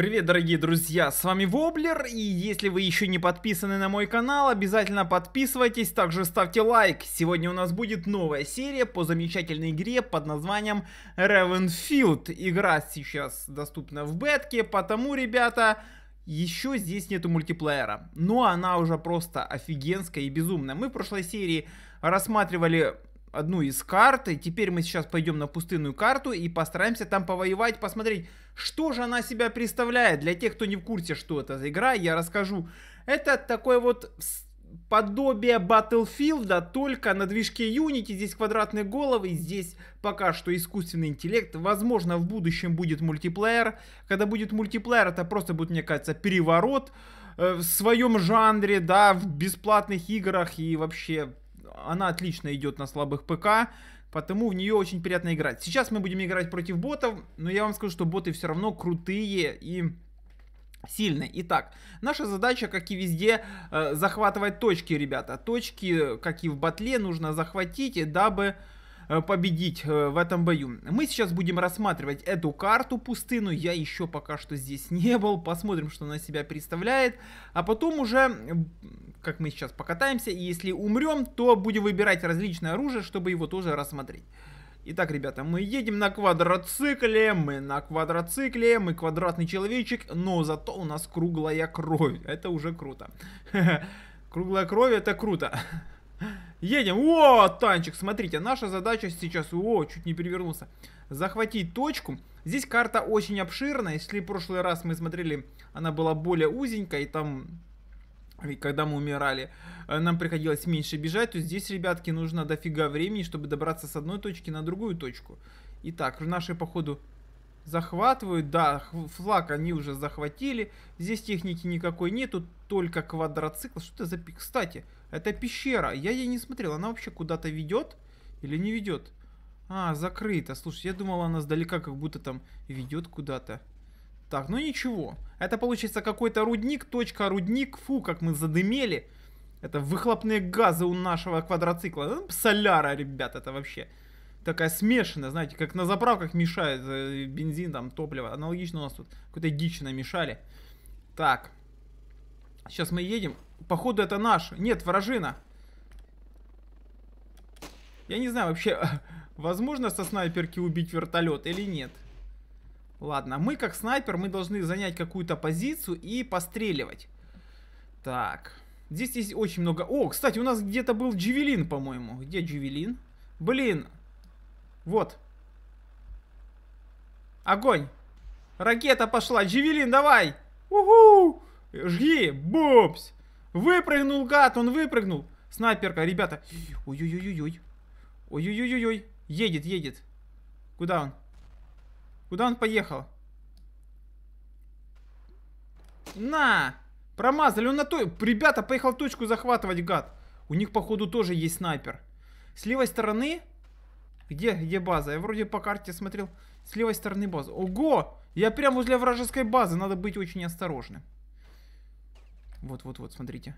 Привет, дорогие друзья, с вами Воблер, и если вы еще не подписаны на мой канал, обязательно подписывайтесь, также ставьте лайк. Сегодня у нас будет новая серия по замечательной игре под названием Ravenfield. Игра сейчас доступна в бетке, потому, ребята, еще здесь нету мультиплеера, но она уже просто офигенская и безумная. Мы в прошлой серии рассматривали одну из карт. И теперь мы сейчас пойдем на пустынную карту и постараемся там повоевать, посмотреть, что же она себя представляет. Для тех, кто не в курсе, что это за игра, я расскажу. Это такой вот подобие Battlefield, а только на движке Unity. Здесь квадратные головы, здесь пока что искусственный интеллект. Возможно, в будущем будет мультиплеер. Когда будет мультиплеер, это просто будет, мне кажется, переворот э, в своем жанре, да, в бесплатных играх и вообще она отлично идет на слабых ПК, потому в нее очень приятно играть. Сейчас мы будем играть против ботов, но я вам скажу, что боты все равно крутые и сильные. Итак, наша задача, как и везде, э, захватывать точки, ребята. Точки, как и в батле, нужно захватить, дабы... Э, победить э, в этом бою. Мы сейчас будем рассматривать эту карту пустыну. Я еще пока что здесь не был. Посмотрим, что она себя представляет. А потом уже, как мы сейчас покатаемся, и если умрем, то будем выбирать различное оружие, чтобы его тоже рассмотреть. Итак, ребята, мы едем на квадроцикле, мы на квадроцикле, мы квадратный человечек, но зато у нас круглая кровь. Это уже круто. Круглая кровь это круто. Едем. О, танчик, смотрите, наша задача сейчас... О, чуть не перевернулся. Захватить точку. Здесь карта очень обширная. Если в прошлый раз мы смотрели, она была более узенькая, и там... когда мы умирали, э, нам приходилось меньше бежать, то здесь, ребятки, нужно дофига времени, чтобы добраться с одной точки на другую точку. Итак, наши, походу, захватывают. Да, флаг они уже захватили. Здесь техники никакой нету, только квадроцикл. Что это за пик? Кстати, это пещера. Я ей не смотрел. Она вообще куда-то ведет или не ведет? А, закрыто. Слушай, я думал, она сдалека как будто там ведет куда-то. Так, ну ничего. Это получится какой-то рудник, точка рудник. Фу, как мы задымели. Это выхлопные газы у нашего квадроцикла. Ну, соляра, ребят, это вообще такая смешанная, знаете, как на заправках мешает э, бензин, там, топливо. Аналогично у нас тут какой-то дичь намешали. Так, сейчас мы едем. Походу это наш. Нет, вражина. Я не знаю вообще, возможно со снайперки убить вертолет или нет. Ладно, мы как снайпер, мы должны занять какую-то позицию и постреливать. Так, здесь есть очень много... О, кстати, у нас где-то был джевелин, по-моему. Где джевелин? Блин, вот. Огонь. Ракета пошла, джевелин, давай. Уху! Жги, бупс. Выпрыгнул, гад, он выпрыгнул. Снайперка, ребята. Ой-ой-ой-ой. Ой-ой-ой-ой. Едет, едет. Куда он? Куда он поехал? На! Промазали, он на той... Ребята, поехал точку захватывать, гад. У них, походу, тоже есть снайпер. С левой стороны... Где, где база? Я вроде по карте смотрел. С левой стороны база. Ого! Я прям возле вражеской базы. Надо быть очень осторожным. Вот-вот-вот, смотрите.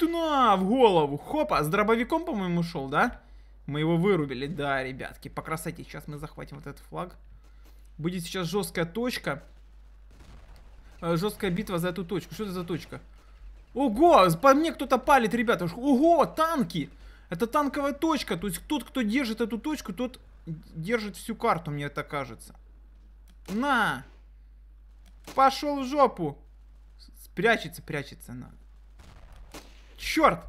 На, в голову! Хопа, с дробовиком, по-моему, шел, да? Мы его вырубили, да, ребятки, по красоте. Сейчас мы захватим вот этот флаг. Будет сейчас жесткая точка. Э, жесткая битва за эту точку. Что это за точка? Ого, по мне кто-то палит, ребята. Ого, танки! Это танковая точка. То есть тот, кто держит эту точку, тот держит всю карту, мне это кажется. На! Пошел в жопу! Прячется, прячется надо. Черт!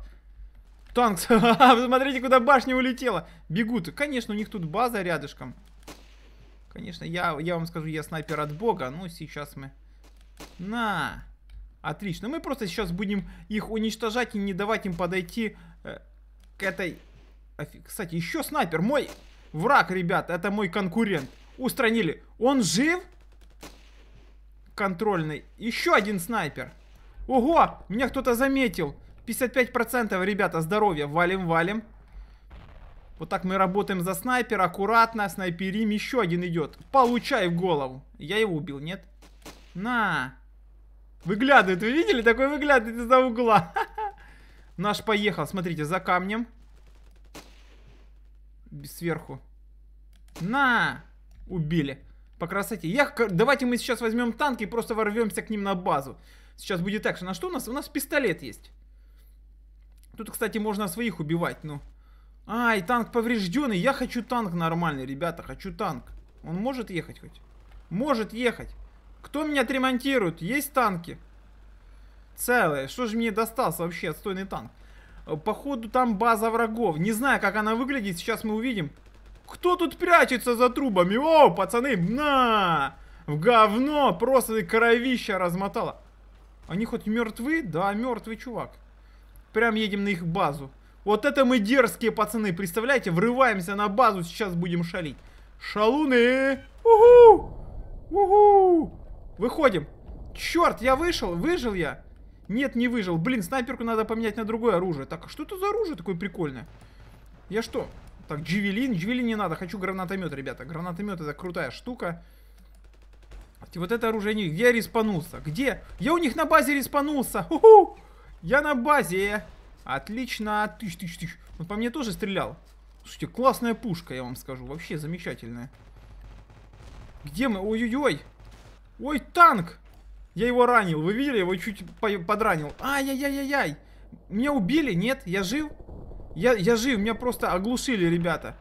Танк, смотрите, куда башня улетела. Бегут. Конечно, у них тут база рядышком. Конечно, я, я вам скажу, я снайпер от бога. Ну, сейчас мы... На! Отлично. Мы просто сейчас будем их уничтожать и не давать им подойти э, к этой... Кстати, еще снайпер. Мой враг, ребят, Это мой конкурент. Устранили. Он жив? контрольный. Еще один снайпер. Ого, меня кто-то заметил. 55% ребята здоровья. Валим, валим. Вот так мы работаем за снайпер. Аккуратно. Снайперим. Еще один идет. Получай в голову. Я его убил, нет? На. Выглядывает. Вы видели? Такой выглядывает из-за угла. Наш поехал. Смотрите, за камнем. Сверху. На. Убили по красоте. Я, давайте мы сейчас возьмем танки и просто ворвемся к ним на базу. Сейчас будет так экшен. На что у нас? У нас пистолет есть. Тут, кстати, можно своих убивать, ну. Ай, танк поврежденный. Я хочу танк нормальный, ребята. Хочу танк. Он может ехать хоть? Может ехать. Кто меня отремонтирует? Есть танки? Целые. Что же мне достался вообще отстойный танк? Походу там база врагов. Не знаю, как она выглядит. Сейчас мы увидим. Кто тут прячется за трубами? О, пацаны, на! В говно! Просто кровища размотала. Они хоть мертвы? Да, мертвый чувак. Прям едем на их базу. Вот это мы дерзкие пацаны, представляете? Врываемся на базу, сейчас будем шалить. Шалуны! Уху! Уху! Выходим. Черт, я вышел, выжил я. Нет, не выжил. Блин, снайперку надо поменять на другое оружие. Так, а что это за оружие такое прикольное? Я что, так, Дживелин. Дживелин не надо. Хочу гранатомет, ребята. Гранатомет это крутая штука. Вот это оружие не... Где я респанулся? Где? Я у них на базе респанулся. Ху -ху! Я на базе. Отлично. Тыщ, тыщ, тыщ. Он по мне тоже стрелял. Слушайте, классная пушка, я вам скажу. Вообще замечательная. Где мы? Ой-ой-ой. Ой, танк. Я его ранил. Вы видели? Я его чуть подранил. Ай-яй-яй-яй-яй. Меня убили? Нет? Я жив? Я, я жив, меня просто оглушили, ребята.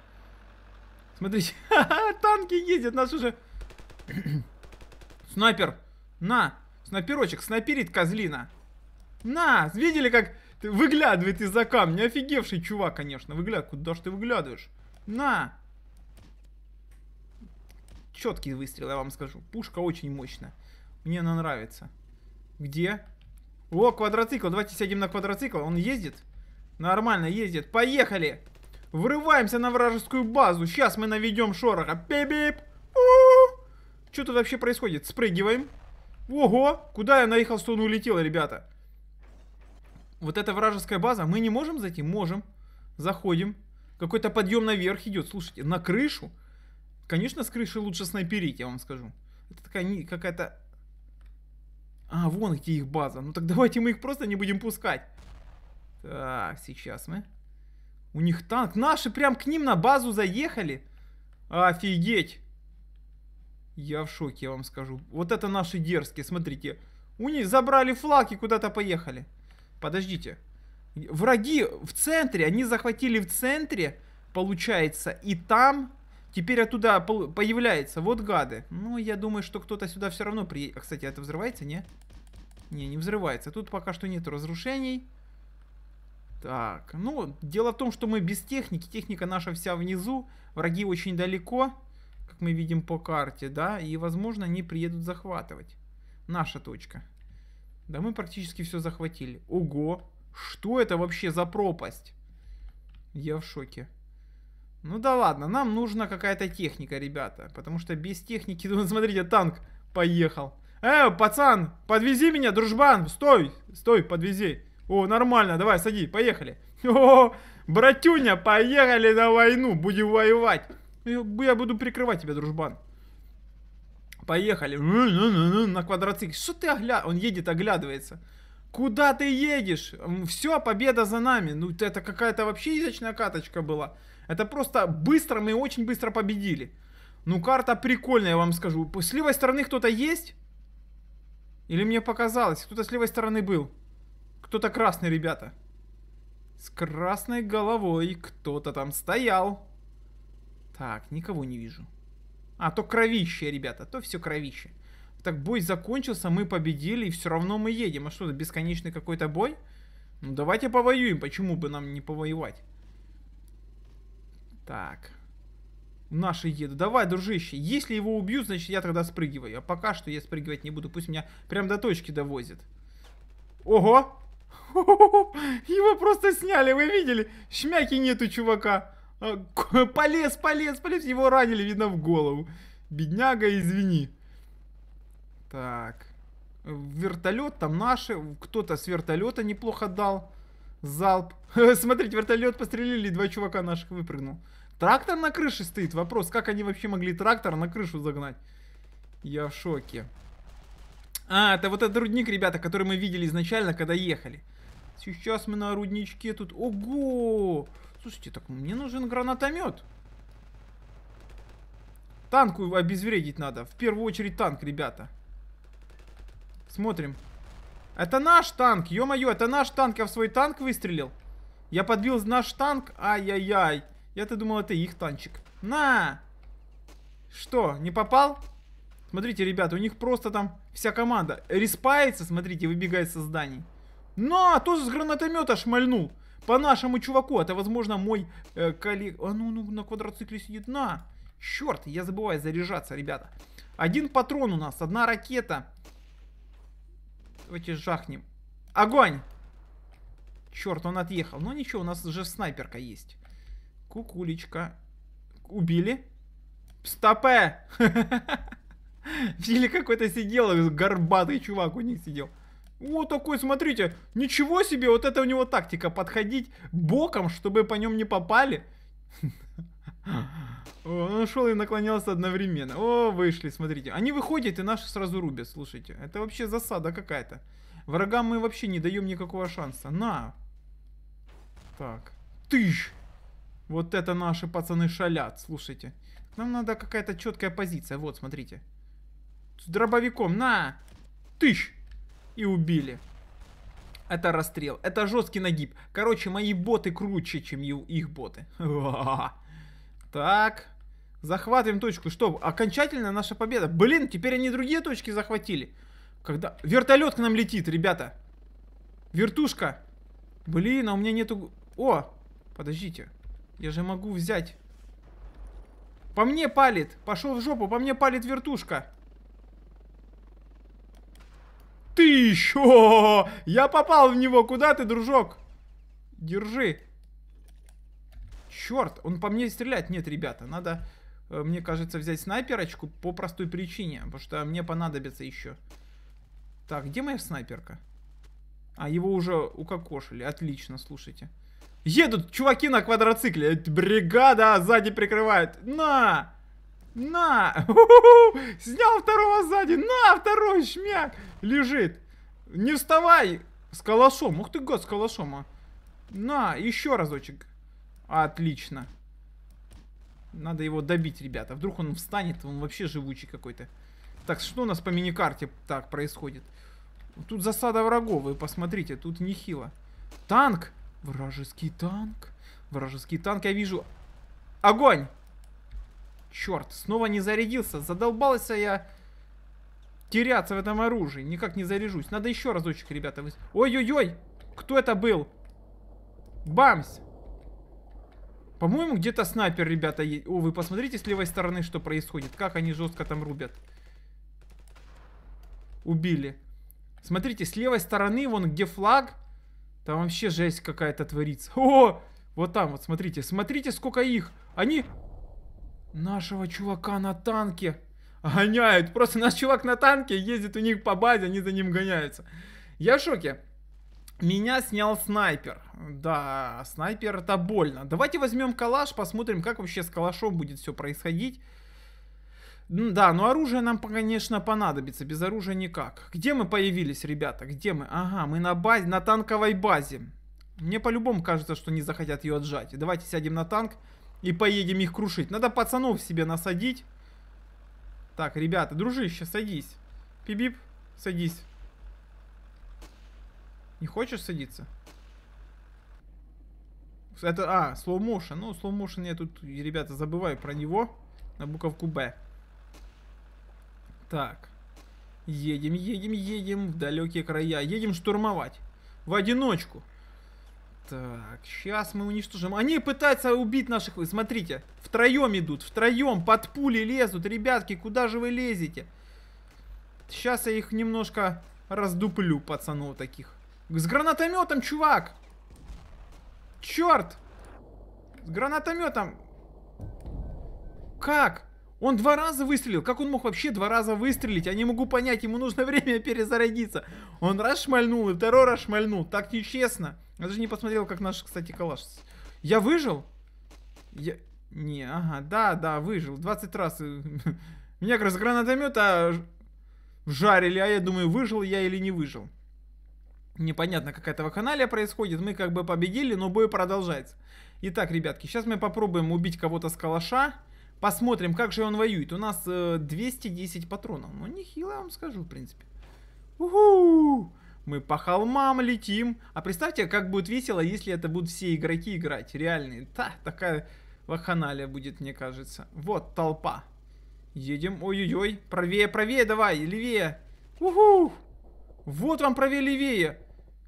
Смотрите, танки ездят, нас уже... Снайпер, на, снайперочек, снайперит козлина. На, видели, как ты выглядывает из-за камня? Офигевший чувак, конечно, выглядывает. Куда ж ты выглядываешь? На. Четкий выстрел, я вам скажу. Пушка очень мощная. Мне она нравится. Где? О, квадроцикл. Давайте сядем на квадроцикл. Он ездит? Нормально ездит. Поехали! Врываемся на вражескую базу. Сейчас мы наведем шороха. Пип-бип! Что тут вообще происходит? Спрыгиваем. Ого! Куда я наехал, что он улетел, ребята? Вот эта вражеская база. Мы не можем зайти? Можем. Заходим. Какой-то подъем наверх идет. Слушайте, на крышу? Конечно, с крыши лучше снайперить, я вам скажу. Это такая какая-то... А, вон где их база. Ну так давайте мы их просто не будем пускать. Так, сейчас мы. У них танк. Наши прям к ним на базу заехали. Офигеть. Я в шоке, я вам скажу. Вот это наши дерзкие, смотрите. У них забрали флаг и куда-то поехали. Подождите. Враги в центре, они захватили в центре, получается, и там теперь оттуда появляется. Вот гады. Ну, я думаю, что кто-то сюда все равно приедет. А, кстати, это взрывается, не? Не, не взрывается. Тут пока что нет разрушений. Так, ну, дело в том, что мы без техники. Техника наша вся внизу. Враги очень далеко, как мы видим по карте, да. И, возможно, они приедут захватывать. Наша точка. Да мы практически все захватили. Ого! Что это вообще за пропасть? Я в шоке. Ну да ладно, нам нужна какая-то техника, ребята. Потому что без техники... Ну, смотрите, танк поехал. Э, пацан, подвези меня, дружбан! Стой, стой, подвези. О, нормально, давай, сади, поехали. О, братюня, поехали на войну, будем воевать. Я буду прикрывать тебя, дружбан. Поехали. Ну, ну, ну, на квадроцикле. Что ты огля... Он едет, оглядывается. Куда ты едешь? Все, победа за нами. Ну, это какая-то вообще изящная каточка была. Это просто быстро, мы очень быстро победили. Ну, карта прикольная, я вам скажу. С левой стороны кто-то есть? Или мне показалось? Кто-то с левой стороны был. Кто-то красный, ребята. С красной головой кто-то там стоял. Так, никого не вижу. А, то кровище, ребята, то все кровище. Так, бой закончился, мы победили, и все равно мы едем. А что, это бесконечный какой-то бой? Ну, давайте повоюем, почему бы нам не повоевать? Так. Наши еду. Давай, дружище, если его убью, значит, я тогда спрыгиваю. А пока что я спрыгивать не буду, пусть меня прям до точки довозит. Ого! Его просто сняли, вы видели? Шмяки нету чувака. А, полез, полез, полез. Его ранили, видно, в голову. Бедняга, извини. Так. Вертолет там наши. Кто-то с вертолета неплохо дал залп. Смотрите, вертолет пострелили, два чувака наших выпрыгнул. Трактор на крыше стоит. Вопрос, как они вообще могли трактор на крышу загнать? Я в шоке. А, это вот этот рудник, ребята, который мы видели изначально, когда ехали. Сейчас мы на рудничке тут... Ого! Слушайте, так мне нужен гранатомет. Танку обезвредить надо. В первую очередь танк, ребята. Смотрим. Это наш танк, ё-моё, это наш танк. Я в свой танк выстрелил. Я подбил наш танк. Ай-яй-яй. Я-то думал, это их танчик. На! Что, не попал? Смотрите, ребята, у них просто там вся команда респается, смотрите, выбегает со зданий. На, тоже с гранатомета шмальнул. По нашему чуваку. Это, возможно, мой э, коллег... А ну, ну, на квадроцикле сидит. На. Черт, я забываю заряжаться, ребята. Один патрон у нас, одна ракета. Давайте жахнем. Огонь! Черт, он отъехал. Но ничего, у нас же снайперка есть. Кукулечка. Убили. Стопе! Или какой-то сидел, горбатый чувак у них сидел. О, такой, смотрите, ничего себе, вот это у него тактика, подходить боком, чтобы по нем не попали. Он ушел и наклонялся одновременно. О, вышли, смотрите. Они выходят, и наши сразу рубят, слушайте. Это вообще засада какая-то. Врагам мы вообще не даем никакого шанса. На. Так. Тыщ. Вот это наши пацаны шалят, слушайте. Нам надо какая-то четкая позиция. Вот, смотрите. С дробовиком. На. Тыщ и убили. Это расстрел. Это жесткий нагиб. Короче, мои боты круче, чем их боты. Так. Захватываем точку. Что, окончательно наша победа? Блин, теперь они другие точки захватили. Когда... Вертолет к нам летит, ребята. Вертушка. Блин, а у меня нету... О, подождите. Я же могу взять. По мне палит. Пошел в жопу, по мне палит вертушка. Ты еще! Я попал в него! Куда ты, дружок? Держи. Черт, он по мне стрелять. Нет, ребята, надо, э, мне кажется, взять снайперочку по простой причине. Потому что мне понадобится еще. Так, где моя снайперка? А, его уже укокошили. Отлично, слушайте. Едут чуваки на квадроцикле. бригада сзади прикрывает. На! На! Снял второго сзади! На, второй шмяк! Лежит! Не вставай! С калашом! Ух ты, год с калашом, а! На, еще разочек! Отлично! Надо его добить, ребята. Вдруг он встанет, он вообще живучий какой-то. Так, что у нас по мини-карте так происходит? Тут засада врагов, вы посмотрите, тут нехило. Танк! Вражеский танк! Вражеский танк, я вижу... Огонь! Черт, снова не зарядился. Задолбался я теряться в этом оружии. Никак не заряжусь. Надо еще разочек, ребята. Ой-ой-ой! Кто это был? Бамс! По-моему, где-то снайпер, ребята, О, вы посмотрите с левой стороны, что происходит. Как они жестко там рубят. Убили. Смотрите, с левой стороны, вон где флаг. Там вообще жесть какая-то творится. О! Вот там вот, смотрите. Смотрите, сколько их. Они... Нашего чувака на танке гоняют. Просто наш чувак на танке ездит у них по базе, они за ним гоняются. Я в шоке. Меня снял снайпер. Да, снайпер это больно. Давайте возьмем калаш, посмотрим, как вообще с калашом будет все происходить. Да, но оружие нам, конечно, понадобится. Без оружия никак. Где мы появились, ребята? Где мы? Ага, мы на базе, на танковой базе. Мне по-любому кажется, что не захотят ее отжать. Давайте сядем на танк. И поедем их крушить. Надо пацанов себе насадить. Так, ребята, дружище, садись. Пибип, садись. Не хочешь садиться? Это, а, slow Ну, slow motion я тут, ребята, забываю про него. На буковку Б. Так. Едем, едем, едем в далекие края. Едем штурмовать. В одиночку. Так, сейчас мы уничтожим. Они пытаются убить наших... Вы смотрите, втроем идут, втроем под пули лезут. Ребятки, куда же вы лезете? Сейчас я их немножко раздуплю, пацанов таких. С гранатометом, чувак! Черт! С гранатометом! Как? Он два раза выстрелил. Как он мог вообще два раза выстрелить? Я не могу понять, ему нужно время перезарядиться. Он раз шмальнул и второй раз шмальнул. Так нечестно. Я даже не посмотрел, как наш, кстати, калаш. Я выжил? Я... Не, ага, да, да, выжил. 20 раз. Э, меня как раз гранатомета жарили, а я думаю, выжил я или не выжил. Непонятно, какая-то вакханалия происходит. Мы как бы победили, но бой продолжается. Итак, ребятки, сейчас мы попробуем убить кого-то с калаша. Посмотрим, как же он воюет. У нас э, 210 патронов. Ну, нехило, я вам скажу, в принципе. Уху! мы по холмам летим. А представьте, как будет весело, если это будут все игроки играть, реальные. Та, такая ваханалия будет, мне кажется. Вот толпа. Едем, ой-ой-ой, правее, правее давай, левее. Уху! Вот вам правее, левее.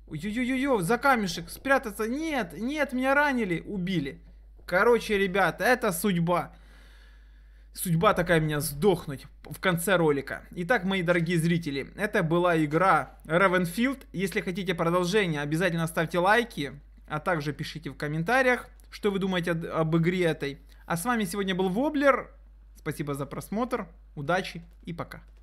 Ой-ой-ой, за камешек спрятаться. Нет, нет, меня ранили, убили. Короче, ребята, это судьба. Судьба такая меня сдохнуть в конце ролика. Итак, мои дорогие зрители, это была игра Ravenfield. Если хотите продолжение, обязательно ставьте лайки, а также пишите в комментариях, что вы думаете об, об игре этой. А с вами сегодня был Воблер. Спасибо за просмотр, удачи и пока.